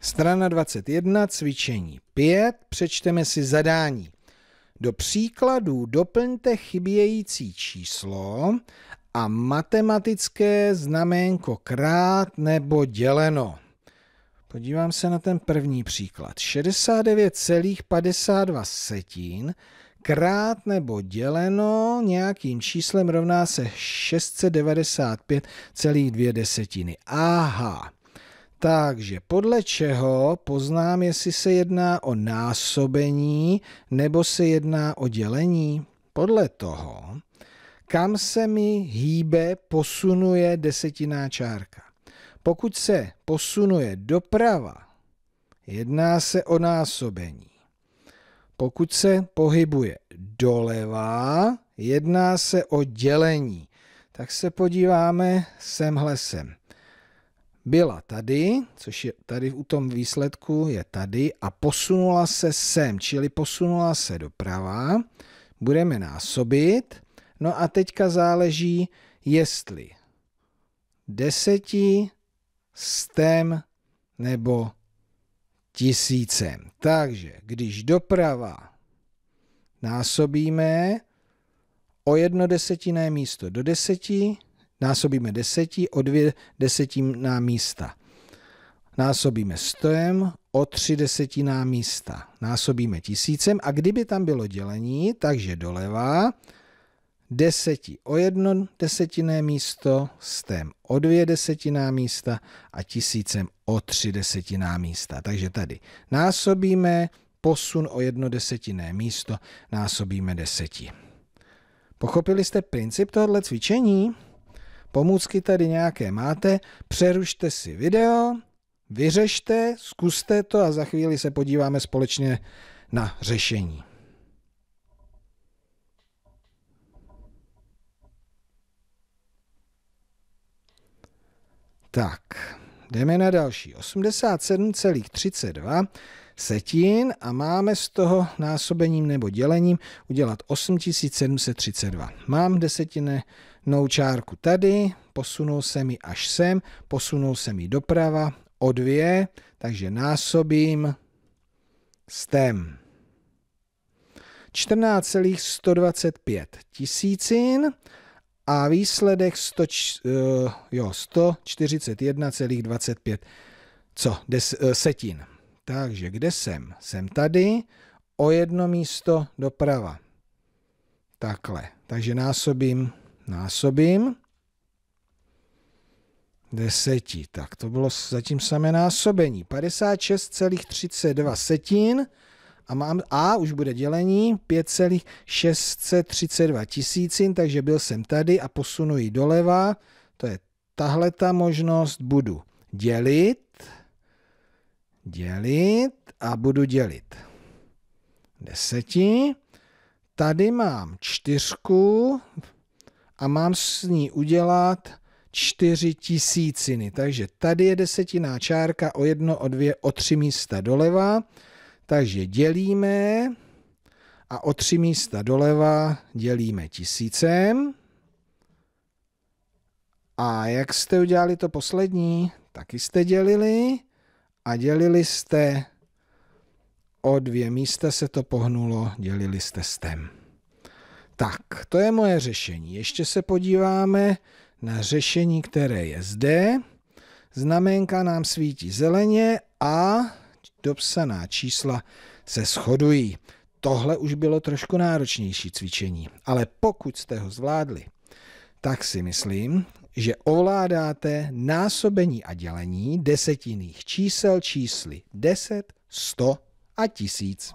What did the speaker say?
Strana 21, cvičení 5, přečteme si zadání. Do příkladů doplňte chybějící číslo a matematické znaménko krát nebo děleno. Podívám se na ten první příklad. 69,52 setin krát nebo děleno nějakým číslem rovná se 695,2 desetiny. Aha. Takže podle čeho poznám, jestli se jedná o násobení nebo se jedná o dělení? Podle toho, kam se mi hýbe, posunuje desetinná čárka. Pokud se posunuje doprava, jedná se o násobení. Pokud se pohybuje doleva, jedná se o dělení. Tak se podíváme semhle sem byla tady, což je tady u tom výsledku je tady a posunula se sem, čili posunula se doprava. Budeme násobit. No a teďka záleží, jestli deseti, stem nebo tisícem. Takže když doprava násobíme o jedno desetinné místo do deseti, násobíme deseti o dvě desetiná místa. Násobíme stojem o tři desetiná místa. Násobíme tisícem a kdyby tam bylo dělení, takže doleva deseti o jedno desetinné místo, stem o dvě desetiná místa a tisícem o tři desetiná místa. Takže tady násobíme posun o jedno desetinné místo, násobíme deseti. Pochopili jste princip tohoto cvičení? Pomůcky tady nějaké máte, přerušte si video, vyřešte, zkuste to a za chvíli se podíváme společně na řešení. Tak, Jdeme na další. 87,32 setin a máme z toho násobením nebo dělením udělat 8732. Mám desetinnou čárku tady, posunul se mi až sem, posunul se mi doprava o dvě, takže násobím stem. 14,125 tisícin a výsledek 100, eh, jo, 141,25 co, des, eh, setin. Takže kde jsem? Jsem tady, o jedno místo doprava. Takhle. Takže násobím, násobím. Deseti. Tak to bylo zatím samé násobení. 56,32 setin a, mám, a už bude dělení 5,632 tisícin, takže byl jsem tady a posunu ji doleva, to je tahle ta možnost, budu dělit, dělit a budu dělit deseti. Tady mám čtyřku a mám s ní udělat čtyři tisíciny. Takže tady je desetiná čárka o jedno, o dvě, o tři místa doleva. Takže dělíme a o tři místa doleva dělíme tisícem. A jak jste udělali to poslední? Taky jste dělili a dělili jste o dvě místa se to pohnulo, dělili jste stem. Tak, to je moje řešení. Ještě se podíváme na řešení, které je zde. Znaménka nám svítí zeleně a dopsaná čísla se shodují. Tohle už bylo trošku náročnější cvičení, ale pokud jste ho zvládli, tak si myslím, že ovládáte násobení a dělení desetinných čísel čísly 10, 100 a 1000.